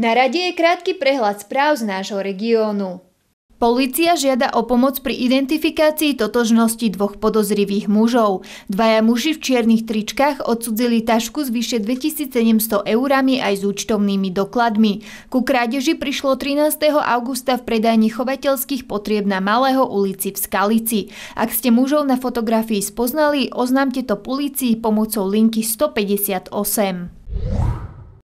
Na rade je krátky prehľad správ z nášho regiónu. Polícia žiada o pomoc pri identifikácii totožnosti dvoch podozrivých mužov. Dvaja muži v čiernych tričkách odsudzili tašku s vyše 2700 eurami aj s účtovnými dokladmi. Ku krádeži prišlo 13. augusta v predajni chovateľských potrieb na Malého ulici v Skalici. Ak ste mužov na fotografii spoznali, oznámte to polícii pomocou linky 158.